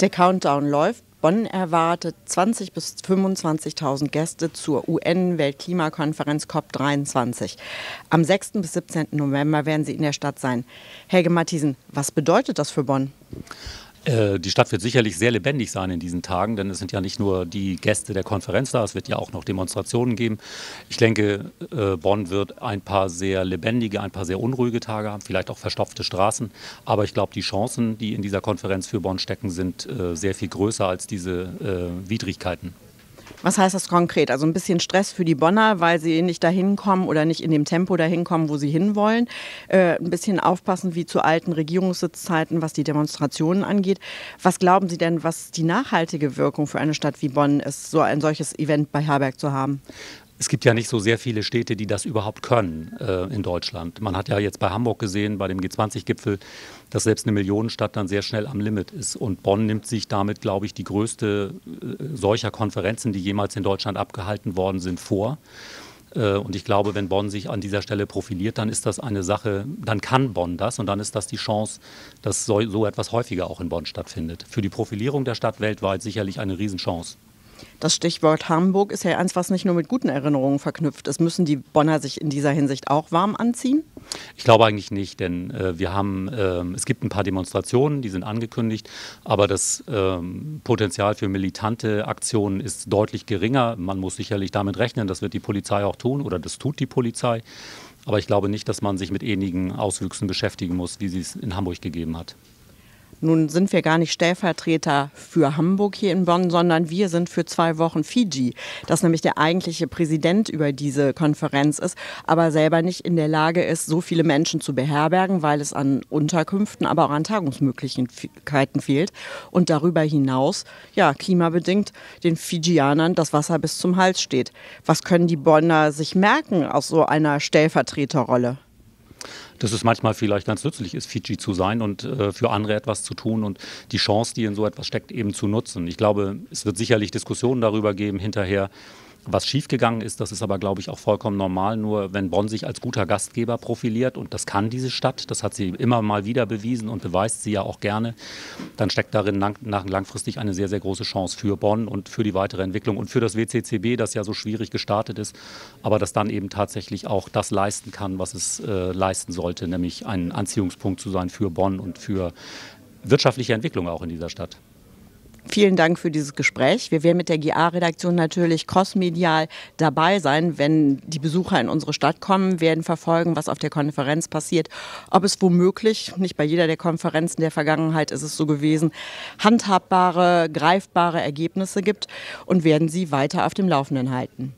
Der Countdown läuft. Bonn erwartet 20.000 bis 25.000 Gäste zur UN-Weltklimakonferenz COP23. Am 6. bis 17. November werden sie in der Stadt sein. Helge Matthiesen, was bedeutet das für Bonn? Äh, die Stadt wird sicherlich sehr lebendig sein in diesen Tagen, denn es sind ja nicht nur die Gäste der Konferenz da, es wird ja auch noch Demonstrationen geben. Ich denke, äh, Bonn wird ein paar sehr lebendige, ein paar sehr unruhige Tage haben, vielleicht auch verstopfte Straßen. Aber ich glaube, die Chancen, die in dieser Konferenz für Bonn stecken, sind äh, sehr viel größer als diese Widrigkeiten. Was heißt das konkret? Also ein bisschen Stress für die Bonner, weil sie nicht dahin kommen oder nicht in dem Tempo dahin kommen, wo sie hinwollen. Äh, ein bisschen aufpassen wie zu alten Regierungssitzzeiten, was die Demonstrationen angeht. Was glauben Sie denn, was die nachhaltige Wirkung für eine Stadt wie Bonn ist, so ein solches Event bei Herberg zu haben? es gibt ja nicht so sehr viele Städte, die das überhaupt können äh, in Deutschland. Man hat ja jetzt bei Hamburg gesehen, bei dem G20-Gipfel, dass selbst eine Millionenstadt dann sehr schnell am Limit ist. Und Bonn nimmt sich damit, glaube ich, die größte äh, solcher Konferenzen, die jemals in Deutschland abgehalten worden sind, vor. Äh, und ich glaube, wenn Bonn sich an dieser Stelle profiliert, dann ist das eine Sache, dann kann Bonn das und dann ist das die Chance, dass so etwas häufiger auch in Bonn stattfindet. Für die Profilierung der Stadt weltweit sicherlich eine Riesenchance. Das Stichwort Hamburg ist ja eins, was nicht nur mit guten Erinnerungen verknüpft ist. Müssen die Bonner sich in dieser Hinsicht auch warm anziehen? Ich glaube eigentlich nicht, denn äh, wir haben, äh, es gibt ein paar Demonstrationen, die sind angekündigt, aber das äh, Potenzial für militante Aktionen ist deutlich geringer. Man muss sicherlich damit rechnen, das wird die Polizei auch tun oder das tut die Polizei. Aber ich glaube nicht, dass man sich mit ähnlichen Auswüchsen beschäftigen muss, wie sie es in Hamburg gegeben hat. Nun sind wir gar nicht Stellvertreter für Hamburg hier in Bonn, sondern wir sind für zwei Wochen Fiji, dass nämlich der eigentliche Präsident über diese Konferenz ist, aber selber nicht in der Lage ist, so viele Menschen zu beherbergen, weil es an Unterkünften, aber auch an Tagungsmöglichkeiten fehlt. Und darüber hinaus, ja, klimabedingt den Fijianern das Wasser bis zum Hals steht. Was können die Bonner sich merken aus so einer Stellvertreterrolle? dass es manchmal vielleicht ganz nützlich ist, Fiji zu sein und äh, für andere etwas zu tun und die Chance, die in so etwas steckt, eben zu nutzen. Ich glaube, es wird sicherlich Diskussionen darüber geben hinterher, was schiefgegangen ist, das ist aber, glaube ich, auch vollkommen normal. Nur wenn Bonn sich als guter Gastgeber profiliert, und das kann diese Stadt, das hat sie immer mal wieder bewiesen und beweist sie ja auch gerne, dann steckt darin lang, nach, langfristig eine sehr, sehr große Chance für Bonn und für die weitere Entwicklung und für das WCCB, das ja so schwierig gestartet ist, aber das dann eben tatsächlich auch das leisten kann, was es äh, leisten sollte, nämlich ein Anziehungspunkt zu sein für Bonn und für wirtschaftliche Entwicklung auch in dieser Stadt. Vielen Dank für dieses Gespräch. Wir werden mit der GA-Redaktion natürlich crossmedial dabei sein, wenn die Besucher in unsere Stadt kommen, werden verfolgen, was auf der Konferenz passiert, ob es womöglich, nicht bei jeder der Konferenzen der Vergangenheit ist es so gewesen, handhabbare, greifbare Ergebnisse gibt und werden sie weiter auf dem Laufenden halten.